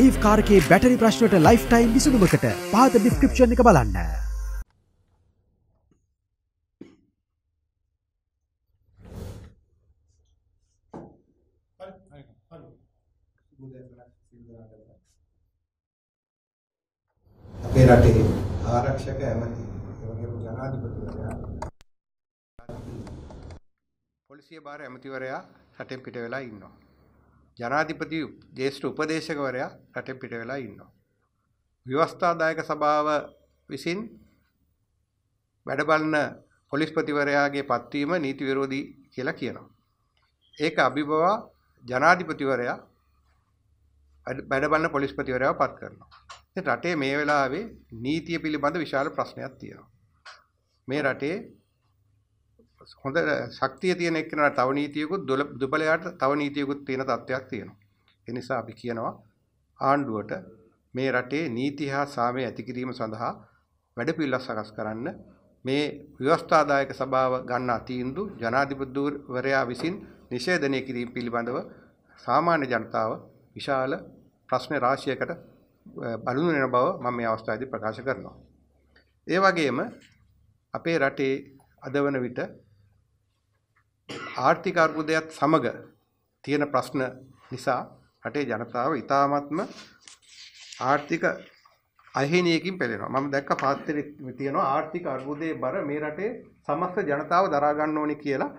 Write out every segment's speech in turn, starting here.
ඒෆ් කාරකේ battery ප්‍රශ්නට lifetime විසුණුමකට පහත ඩිස්ක්‍රප්ෂණ එක බලන්න. අපේ රටේ ආරක්ෂක ඇමති එවගේම ජනාධිපතිවරයා පොලිසිය බාර ඇමතිවරයා රටෙන් පිට වෙලා ඉන්නවා. ජනාධිපති ජේෂ්ඨ උපදේශකවරයා රටෙන් පිට වෙලා ඉන්නවා. ව්‍යවස්ථාදායක සභාව විසින් වැඩ බලන පොලිස්පතිවරයාගේ පත්වීම නීති විරෝධී කියලා කියනවා. ඒක අභිබව ජනාධිපතිවරයා වැඩ බලන පොලිස්පතිවරයාව පත් කරනවා. ඉතින් රටේ මේ වෙලාවේ නීතිය පිළිබඳ විශාල ප්‍රශ්නයක් තියෙනවා. මේ රටේ හොඳ ශක්තිය තියෙන එක්කෙනාට තව නීතියකුත් දුබලයාට තව නීතියකුත් තියෙන තත්ත්වයක් තියෙනවා. ඒ නිසා අපි කියනවා ආණ්ඩුවට මේ රටේ නීති හා සාමය ඇති කිරීම සඳහා වැඩපිළිවෙළ සකස් කරන්න මේ ව්‍යවස්ථාදායක සභාව ගන්නා තීන්දුව ජනාධිපතිවරයා විසින් නිෂේධනය කිරීම පිළිබඳව සාමාන්‍ය ජනතාව විශාල ප්‍රශ්න රාශියකට බලුණු වෙන බව මම මේ අවස්ථාවේදී ප්‍රකාශ කරනවා. ඒ වගේම අපේ රටේ අද වන විට ආර්ථික අර්බුදයත් සමග තියෙන ප්‍රශ්න නිසා රටේ ජනතාව ඉතාමත්ම ආර්ථික අහිණියකින් පෙළෙනවා. මම දැක්ක පාත්‍රයේ තියෙනවා ආර්ථික අර්බුදයේ බර මේ රටේ සමස්ත ජනතාව දරා ගන්න ඕනේ කියලා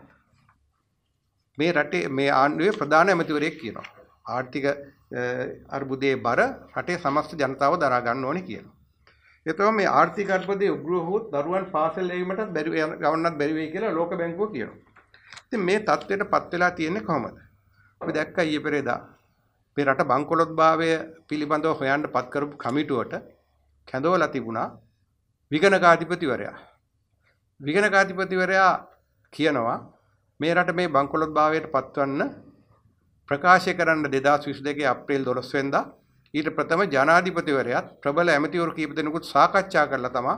මේ රටේ මේ ආණ්ඩුවේ ප්‍රධාන ඇමතිවරයෙක් කියනවා. ආර්ථික අර්බුදයේ බර රටේ සමස්ත ජනතාව දරා ගන්න ඕනේ කියලා. එතකොට මේ ආර්ථික අර්බුදයේ උග්‍ර වූ දරුවන් පාසල් ලැබීමටත් බැරි ගවන්නත් බැරි වෙයි කියලා ලෝක බැංකුව කියනවා. ඉතින් මේ தത്വයට පත් වෙලා තියෙන්නේ කොහමද? අපි දැක්ක ඊයේ පෙරේදා මේ රට බංකොලොත් භාවය පිළිබඳව හොයන්න පත් කරපු කමිටුවට කැඳවලා තිබුණා විගණකාධිපතිවරයා. විගණකාධිපතිවරයා කියනවා මේ රට මේ බංකොලොත් භාවයට පත්වන්න ප්‍රකාශය කරන්න 2022 අප්‍රේල් 12 වෙනිදා ඊට ප්‍රථම ජනාධිපතිවරයාත් ප්‍රබල ඇමතිවරු කීප දෙනෙකුත් සාකච්ඡා කරලා තමයි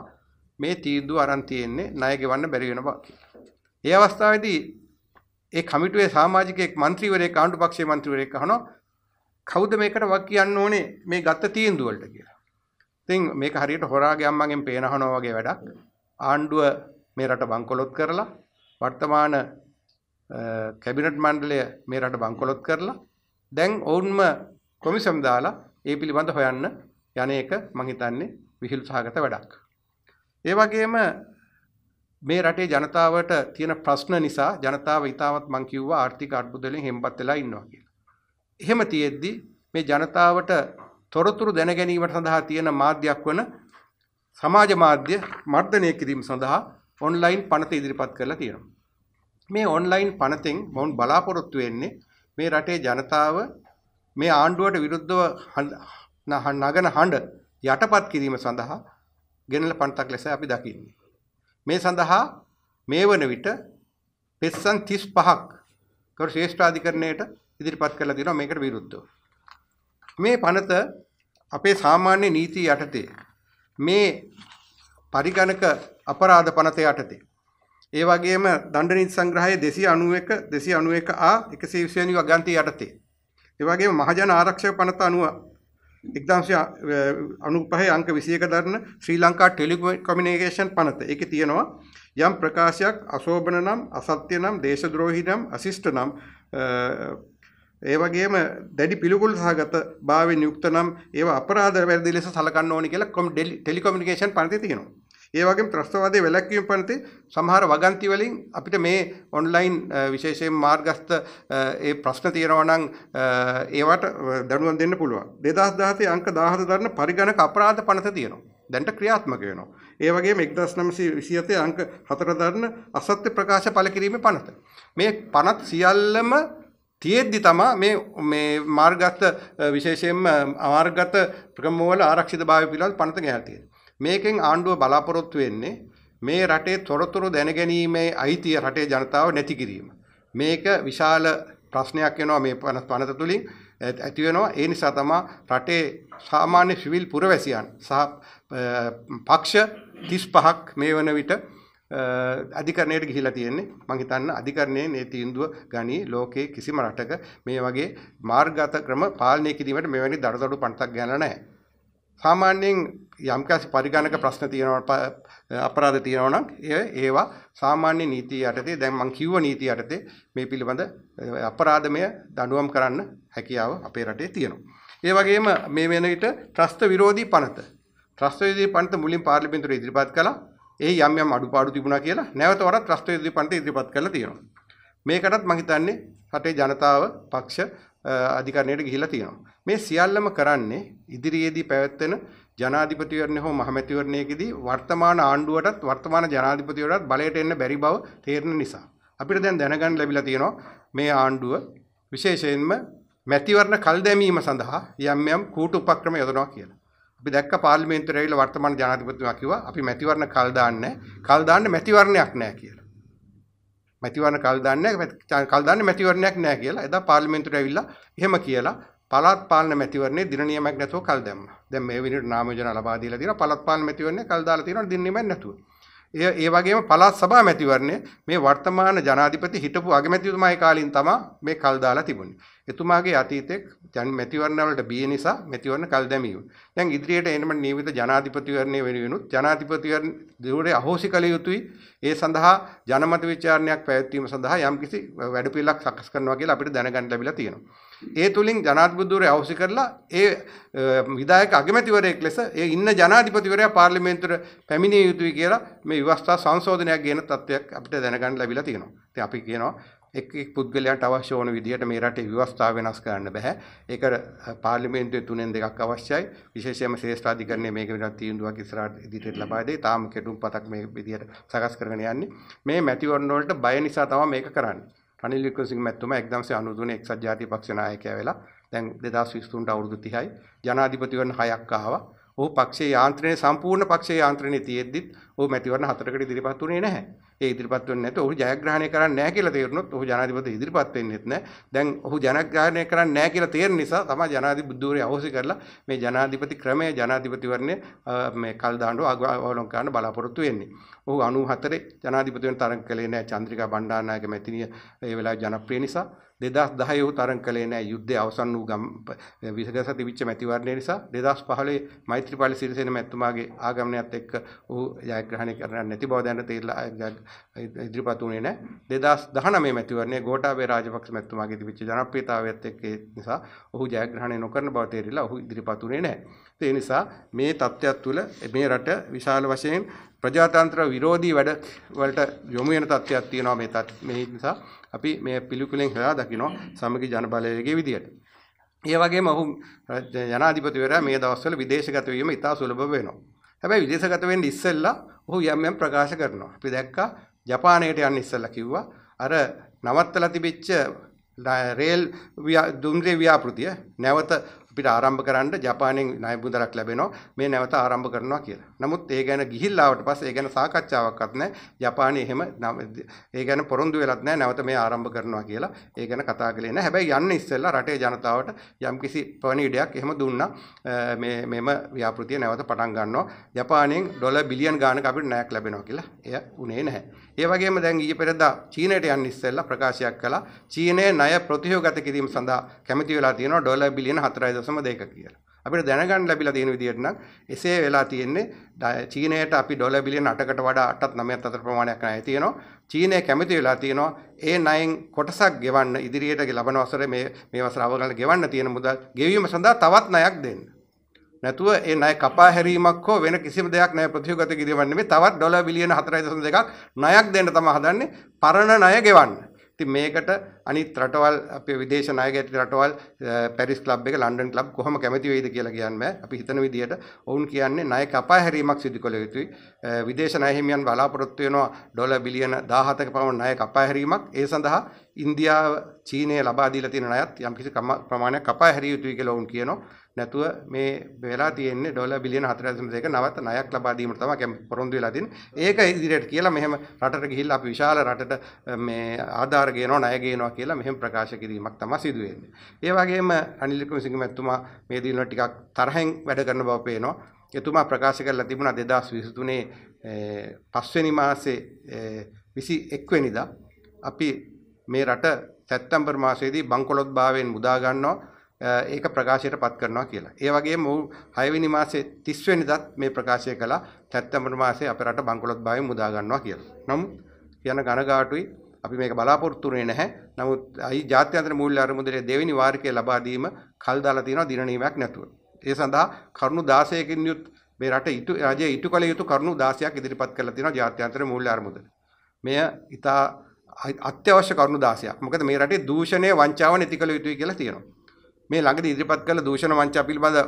මේ තීන්දුව අරන් තියෙන්නේ ණය ගෙවන්න බැරි වෙනවා කියලා. ඒ අවස්ථාවේදී ඒ කමිටුවේ සමාජිකයෙක් മന്ത്രിවරයෙක් ආණ්ඩු පක්ෂයේ മന്ത്രിවරයෙක් අහනවා කවුද මේකට වක් කියන්න ඕනේ මේ ගත්ත තීන්දුව වලට කියලා. ඉතින් මේක හරියට හොරාගේ අම්මගෙන් පේන අහනවා වගේ වැඩක්. ආණ්ඩුව මේ රට බංකොලොත් කරලා වර්තමාන කැබිනට් මණ්ඩලය මේ රට බංකොලොත් කරලා දැන් ඔවුන්ම කොමිසම් දාලා ඒ පිළිබඳ හොයන්න යන එක මං හිතන්නේ විහිළු සහගත වැඩක්. ඒ වගේම මේ රටේ ජනතාවට තියෙන ප්‍රශ්න නිසා ජනතාව ඉතාමත් මං කිව්වා ආර්ථික අර්බුද වලින් හෙම්බත් වෙලා ඉන්නවා කියලා. එහෙම තියෙද්දි මේ ජනතාවට තොරතුරු දැන ගැනීම සඳහා තියෙන මාධ්‍යයක් වන සමාජ මාධ්‍ය මර්ධනය කිරීම සඳහා ඔන්ලයින් පනත ඉදිරිපත් කරලා තියෙනවා. මේ ඔන්ලයින් පනතෙන් මොවුන් බලාපොරොත්තු වෙන්නේ මේ රටේ ජනතාව මේ ආණ්ඩුවට විරුද්ධව නගන හඬ යටපත් කිරීම සඳහා ගෙනල පනතක් ලෙස අපි දකින්නේ. මේ සඳහා මේ වන විට පෙස්සන් 35ක් කර ශ්‍රේෂ්ඨාධිකරණයට ඉදිරිපත් කරලා තියෙනවා මේකට විරුද්ධව. මේ පනත අපේ සාමාන්‍ය නීති යටතේ මේ පරිගණක අපරාධ පනත යටතේ ඒ වගේම දණ්ඩ නීති සංග්‍රහයේ 291 291 ආ 129 වගන්ති යටතේ ඒ වගේම මහජන ආරක්ෂක පනත අනුව එක්දම්සය අනුපහය අංක විසියක දරන ශ්‍රී ලංකා ටෙලිකොමිනිකේෂන් පනත එක තියෙනවා යම් ප්‍රකාශයක් අශෝභන නම් අසත්‍ය නම් දේශද්‍රෝහි නම් අශිෂ්ට නම් ඒ වගේම දැඩි පිළිකුල් සහගත භාවයෙන් යුක්ත නම් ඒව අපරාධ වැරදි ලෙස සලකන්න ඕනේ කියලා ටෙලිකොමිනිකේෂන් පනතේ තියෙනවා ඒ වගේම ත්‍රස්තවාදයේ වැළැක්වීම පනතේ සමහර වගන්ති වලින් අපිට මේ ඔන්ලයින් විශේෂයෙන් මාර්ගස්ත ඒ ප්‍රශ්න තියෙනවා නම් ඒවට දැනුවත් දෙන්න පුළුවන් 2017 අංක 17 දරන පරිගණක අපරාධ පනත තියෙනවා දැන්ට ක්‍රියාත්මක වෙනවා. ඒ වගේම 1927 අංක 4 දරන අසත්‍ය ප්‍රකාශ පළ කිරීමේ පනත. මේ පනත් සියල්ලම තියෙද්දි තමයි මේ මේ මාර්ගගත විශේෂයෙන්ම අමාර්ගගත ප්‍රගමවල ආරක්ෂිතභාවය පිළිබඳ පනත ගෙනහැල් තියෙන්නේ. මේකෙන් ආණ්ඩුව බලාපොරොත්තු වෙන්නේ මේ රටේ තොරතුරු දැනගැනීමේ අයිතිය රටේ ජනතාව නැති කිරීම. මේක විශාල ප්‍රශ්නයක් වෙනවා මේ පනත තුළින් ඇති වෙනවා ඒ නිසා තමා රටේ සාමාන්‍ය සිවිල් පුරවැසියන් සහ පක්ෂ 35ක් මේ වන විට අධිකරණයට ගිහිලා තියෙන්නේ මං හිතන්න අධිකරණයේ මේ තීන්දුව ගනී ලෝකයේ කිසිම රටක මේ වගේ මාර්ගගත ක්‍රම පාලනය කිරීමට මෙවැනි දරදඬු පන්තක් ගන්න නැහැ. සාමාන්‍යයෙන් යම්කාසි පරිගණක ප්‍රශ්න තියෙනවට අපරාධ තියෙනවනම් ඒවා සාමාන්‍ය නීතිය යටතේ දැන් මං කිව්ව නීතිය යටතේ මේ පිළිබඳ අපරාධමය දඬුවම් කරන්න හැකියාව අපේ රටේ තියෙනවා. ඒ වගේම මේ වෙන විට ත්‍රස්ත විරෝධී පනත ත්‍රස්ත විරෝධී පනත මුලින් පාර්ලිමේන්තුවේ ඉදිරිපත් කළා. ඒ යම් යම් අඩුපාඩු තිබුණා කියලා නැවත වරක් ත්‍රස්ත විරෝධී පනත ඉදිරිපත් කළා තියෙනවා. මේකටත් මං හිතන්නේ රටේ ජනතාව පක්ෂ අධිකරණයට ගිහිලා තියෙනවා. මේ සියල්ලම කරන්නේ ඉදිරියේදී පැවැත්වෙන ජනාධිපතිවරණය හෝ මහමැතිවරණයකදී වර්තමාන ආණ්ඩුවටත් වර්තමාන ජනාධිපතිවරටත් බලයට එන්න බැරි බව තේරෙන නිසා අපිට දැන් දැනගන්න ලැබිලා තියෙනවා මේ ආණ්ඩුව විශේෂයෙන්ම මැතිවරණ කල් දැමීම සඳහා යම් යම් කූටු උපක්‍රම යොදනවා කියලා. අපි දැක්ක පාර්ලිමේන්තුවේ ඇවිල්ලා වර්තමාන ජනාධිපතිතුමා කිව්වා අපි මැතිවරණ කල් දාන්නේ කල් දාන්න මැතිවරණයක් නැහැ කියලා. මැතිවරණ කල් දාන්නේ කල් දාන්නේ මැතිවරණයක් නැහැ කියලා. එදා පාර්ලිමේන්තුවට ඇවිල්ලා එහෙම කියලා පළාත් පාලන මැතිවරණේ දින නියමයක් නැතුව කල් දැම්මා. දැන් මේ විදිහට නාම යෝජනා ලබා දීලා තියෙනවා. පළාත් පාලන මැතිවරණේ කල් දාලා තියෙනවා දින නියමයක් නැතුව. ඒ ඒ වගේම පළාත් සභා මැතිවරණය මේ වර්තමාන ජනාධිපති හිටපු අගමැතිතුමාගේ කාලින් තමයි මේ කල් දාලා තිබුණේ. එතුමාගේ අතීතයේ ජන මැතිවරණවලට බිය නිසා මැතිවරණ කල් දැමීම. දැන් ඉදිරියට එනම නියමිත ජනාධිපතිවරණය වෙනුවෙනුත් ජනාධිපතිවරණ දිරුවේ අහෝසි කළ යුතුයි. ඒ සඳහා ජනමත විචාරණයක් පැවැත්වීම සඳහා යම්කිසි වැඩපිළිවෙලක් සකස් කරනවා කියලා අපිට දැනගන්න ලැබිලා තියෙනවා. ඒ තුලින් ජනාධිපතිවරය අවශ්‍ය කරලා ඒ විධායක අගමැතිවරයෙක් ලෙස ඒ ඉන්න ජනාධිපතිවරයා පාර්ලිමේන්තුවට පැමිණිය යුතුයි කියලා මේ විවස්ථා සංශෝධනයක් ගේන තත්ත්වයක් අපිට දැනගන්න ලැබිලා තියෙනවා. ඉතින් අපි කියනවා එක් එක් පුද්ගලයන්ට අවශ්‍ය ඕන විදිහට මේ රටේ ව්‍යවස්ථාව වෙනස් කරන්න බෑ. ඒක පාර්ලිමේන්තුවේ තුනෙන් දෙකක් අවශ්‍යයි. විශේෂයෙන්ම ශ්‍රේෂ්ඨාධිකරණය මේක වෙනත් තීන්දුවක් ඉස්සරහට ඉදිරියට ලබා දෙයි. තාම කෙටුම් පතක් මේ විදිහට සකස් කරගෙන යන්නේ. මේ මැතිවරණ වලට බය නිසා තමයි මේක කරන්නේ. අනිල් වික්‍රමසිංහ මැතිතුමා 1993 එක්සත් ජාතික පක්ෂ නායකයා වෙලා දැන් 2023 අවුරුදු 30යි ජනාධිපතිවරණ හයක් ආවා. ඔහු පක්ෂයේ යාන්ත්‍රණය සම්පූර්ණ පක්ෂයේ යාන්ත්‍රණය තියෙද්දිත් ඔහු මැතිවරණ හතරකට ඉදිරිපත් වුණේ නැහැ. ඒ ඉදිරිපත් වෙන්නේ නැත. ඔහු ජයග්‍රහණය කරන්නේ නැහැ කියලා තේරුනොත් ඔහු ජනාධිපති ඉදිරිපත් වෙන්නේත් නැහැ. දැන් ඔහු ජනග්‍රහණය කරන්නේ නැහැ කියලා තේරෙන නිසා තමයි ජනාධිපති ධූරය අවශ්‍ය කරලා මේ ජනාධිපති ක්‍රමය ජනාධිපතිවරණය මේ කල් දාණ්ඩුව අවලං කරන්න බලාපොරොත්තු වෙන්නේ. ඔහු 94 ජනාධිපතිවෙන් තරඟ කළේ නැහැ චන්ද්‍රිකා බණ්ඩාරනායක මැතිණිය ඒ වෙලාවේ ජනප්‍රිය නිසා. දෙදස් දහයෝ තරන් කළේ නෑ යුද්ධය අවසන් වූ ගම් විසගස තිවිච්ච මැතිවරණය නිසා දෙදස් පහලේ මෛත්‍රපාලි සිරිසෙන මැත්තුමාගේ ආගමනයක්ත් එක්ක ඔහු ජයග්‍රහණය කරන්න නැති බව දැනට තේරලා ඉදිරිපත් වුණේ නෑ දෙදස් දහනමේ මැතිවරණය ගෝඨාභය රාජපක්ෂ මැතිතුමාගේ තිබිච්ච ජනප්‍රියතාවයත් එක්ක නිසා ඔහු ජයග්‍රහණය නොකරන බව තේරිලා ඔහු ඉදිරිපත් වුණේ නෑ ඒ නිසා මේ தත්ත්වයක් තුළ මේ රට විශාල වශයෙන් ප්‍රජාතන්ත්‍ර විරෝධී වැඩ වලට යොමු වෙන තත්ත්වයක් තියෙනවා මේ මේ නිසා අපි මේ පිළිකුලෙන් හොයා දකිනවා සමගි ජනබලයේ විදියට. ඒ වගේම ඔහු ජනාධිපතිවරයා මේ දවස්වල විදේශගත වීම ඉතා සුලභ වෙනවා. හැබැයි විදේශගත වෙන්න ඉස්සෙල්ලා ඔහු යම් යම් ප්‍රකාශ කරනවා. අපි දැක්කා ජපානයට යන්න ඉස්සෙල්ලා කිව්වා අර නවත්තලා තිබිච්ච රේල් දුම්රිය ව්‍යාපෘතිය නැවත අපිට ආරම්භ කරන්න ජපානයෙන් ණය මුදලක් ලැබෙනවා මේ නැවත ආරම්භ කරනවා කියලා. නමුත් ඒ ගැන ගිහිල්ලාවට පස්සේ ඒ ගැන සාකච්ඡාවක්වත් නැහැ. ජපානයේ එහෙම ඒ ගැන පොරොන්දු වෙලත් නැහැ නැවත මේ ආරම්භ කරනවා කියලා. ඒ ගැන කතා කළේ නැහැ. හැබැයි යන්න ඉස්සෙල්ලා රටේ ජනතාවට යම්කිසි ප්‍රණීඩයක් එහෙම දුන්නා. මේ මෙම ව්‍යාපෘතිය නැවත පටන් ගන්නවා. ජපානයෙන් ඩොලර් බිලියන් ගාණක අපිට ණයක් ලැබෙනවා කියලා. එය උනේ නැහැ. ඒ වගේම දැන් ඊයේ පෙරදා චීනයට යන්න ඉස්සෙල්ලා ප්‍රකාශයක් කළා චීනයේ ණය ප්‍රතිහෝගත කිරීම සඳහා කැමති වෙලා තියෙනවා ඩොලර් බිලියන 4.2 කියලා. අපිට දැනගන්න ලැබිලා තියෙන විදිහට නම් එසේ වෙලා තියෙන්නේ චීනයට අපි ඩොලර් බිලියන 8කට වඩා 8ත් 9ත් අතර ප්‍රමාණයක් ණය තියෙනවා. චීනය කැමති වෙලා තියෙනවා ඒ ණයෙන් කොටසක් ගෙවන්න ඉදිරියට ලබන වසරේ මේ මේ වසර අවගණන ගෙවන්න තියෙන මුදල් ගෙවීම සඳහා තවත් ණයක් දෙන්න. නැතුව ඒ ණය කපා හැරීමක් හෝ වෙන කිසිම දෙයක් ණය ප්‍රතිගත කිරීමක් නෙමෙයි. තවත් ඩොලර් බිලියන 4.2ක් ණයක් දෙන්න තමයි හදන්නේ පරණ ණය ගෙවන්න. ඉතින් මේකට අනිත් රටවල් අපේ විදේශ නායක ඇති රටවල් පැරිස් ක්ලබ් එක ලන්ඩන් ක්ලබ් කොහොම කැමති වෙයිද කියලා කියන්න බෑ. අපි හිතන විදිහට ඔවුන් කියන්නේ ණයක අපාහැරීමක් සිදු කළ යුතුයි. විදේශ ණය හිමියන් බලාපොරොත්තු වෙනවා ඩොලර් බිලියන 17ක පමණ ණයක අපාහැරීමක්. ඒ සඳහා ඉන්දියාව චීනය ලබා දීලා තියෙන ණයත් යම්කිසි ප්‍රමාණයක් අපාහැරිය යුතුයි කියලා ඔවුන් කියනවා. නැතුව මේ වෙලා තියෙන්නේ ඩොලර් බිලියන 4.2ක නවත් ණයක් ලබා දීමට තමයි කැම පොරොන්දු වෙලා තින්නේ. ඒක ඉදිරියට කියලා මෙහෙම රටට ගිහිල්ලා අපි විශාල රටට මේ ආධාර ගේනවා ණය ගේනවා කියලා මෙහෙම ප්‍රකාශ කිරීමක් තමයි සිදු වෙන්නේ. ඒ වගේම අනිල් වික්‍රමසිංහ මැතිතුමා මේ දිනවල ටිකක් තරහෙන් වැඩ කරන බව පේනවා. එතුමා ප්‍රකාශ කරලා තිබුණා 2023 පස්වෙනි මාසේ 21 වෙනිදා අපි මේ රට සැප්තැම්බර් මාසයේදී බංකොලොත් භාවයෙන් මුදා ගන්නවා ඒක ප්‍රකාශයට පත් කරනවා කියලා. ඒ වගේම ඔහු 6 වෙනි මාසේ 30 වෙනිදාත් මේ ප්‍රකාශය කළා. සැප්තැම්බර් මාසේ අපේ රට බංකොලොත් භාවයෙන් මුදා ගන්නවා කියලා. නමුත් කියන ගණගාටුයි අපි මේක බලාපොරොත්තු වෙන්නේ නැහැ. නමුත් අයි ජාත්‍යන්තර මූල්‍ය අරමුදලේ දෙවෙනි වාර්ෂිකය ලබා දීම කල් දාලා තියෙනවා දින නියමයක් නැතුව. ඒ සඳහා කරුණු 16කින් යුත් මේ රට ඉටු රජය ඉටු කළ යුතු කරුණු 16ක් ඉදිරිපත් කරලා තියෙනවා ජාත්‍යන්තර මූල්‍ය අරමුදල. මෙය ඉතා අත්‍යවශ්‍ය කරුණු 16ක්. මොකද මේ රටේ දූෂණය වංචාව නැති කළ යුතුයි කියලා තියෙනවා. මේ ළඟදී ඉදිරිපත් කළ දූෂණ වංචා පිළිබඳ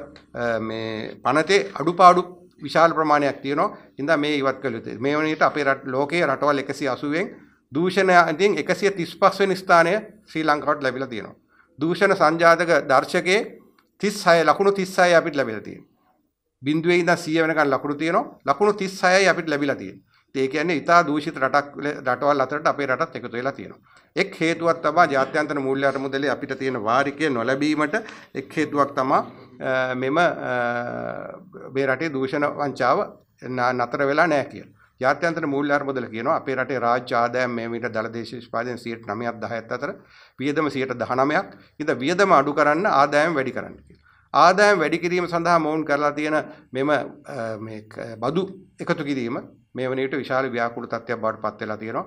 මේ පනතේ අඩුපාඩු විශාල ප්‍රමාණයක් තියෙනවා. ඉතින් මේ ඉවත් කළ යුතුයි. මේ වනියට අපේ රට ලෝකයේ රටවල් 180න් දූෂණයන්ගෙන් 135 වෙනි ස්ථානය ශ්‍රී ලංකාවට ලැබිලා තියෙනවා. දූෂණ සංජාතක දර්ශකයේ 36 ලකුණු 36යි අපිට ලැබිලා තියෙන්නේ. බිඳුවේ ඉඳන් 100 වෙනකන් ලකුණු තියෙනවා. ලකුණු 36යි අපිට ලැබිලා තියෙන්නේ. ඒ කියන්නේ ඉතා දූෂිත රටක් රටවල් අතරට අපේ රටත් එකතු වෙලා තියෙනවා. එක් හේතුවක් තමයි ජාත්‍යන්තර මූල්‍ය අරමුදලේ අපිට තියෙන වාරිකය නොලැබීමට එක් හේතුවක් තමයි මෙම මේ රටේ දූෂණ වංචාව නතර වෙලා නැහැ කියලා. ජාත්‍යන්තර මූල්‍ය අරමුදල කියනවා අපේ රටේ රාජ්‍ය ආදායම් මේ විට දළදේශ නිෂ්පාදනය 9.10ක් අතර වියදම 19ක් ඉද වියදම අඩු කරන්න ආදායම් වැඩි කරන්න කියලා. ආදායම් වැඩි කිරීම සඳහා මොවුන් කරලා තියෙන මෙම මේ බදු එකතු කිරීම මේ වන විට විශාල ව්‍යාකූල තත්ත්වයක් බවට පත් වෙලා තියෙනවා.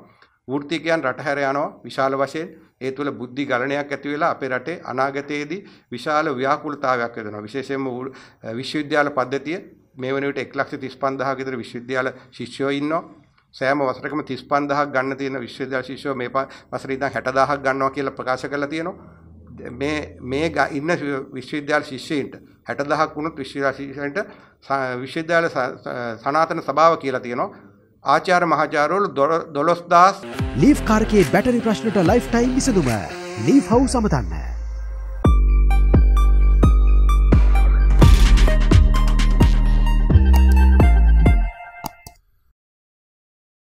වෘත්තිකයන් රට හැර යනවා විශාල වශයෙන් ඒ තුළ බුද්ධි ගලනයක් ඇති වෙලා අපේ රටේ අනාගතයේදී විශාල ව්‍යාකූලතාවයක් වෙනවා විශේෂයෙන්ම විශ්වවිද්‍යාල පද්ධතිය මේ වන විට 1,35,000 ගෙදර විශ්වවිද්‍යාල ශිෂ්‍යයෝ ඉන්නවා. සෑම වසරකම 35,000ක් ගන්න තියෙන විශ්වවිද්‍යාල ශිෂ්‍යෝ මේ වසරේ ඉඳන් 60,000ක් ගන්නවා කියලා ප්‍රකාශ කරලා තියෙනවා. මේ මේ ඉන්න විශ්වවිද්‍යාල ශිෂ්‍යයින්ට 60000ක් වුණොත් විශ්වවිද්‍යාල ශිෂ්‍යයින්ට විශ්වවිද්‍යාල සනාතන සභාව කියලා තියෙනවා. ආචාර්ය මහාචාර්යවරු 12000 ලීෆ් කාර්කේ බැටරි ප්‍රශ්නට ලයිෆ් ටයිම් විසඳුම ලීෆ් හවුස් අමතන්න.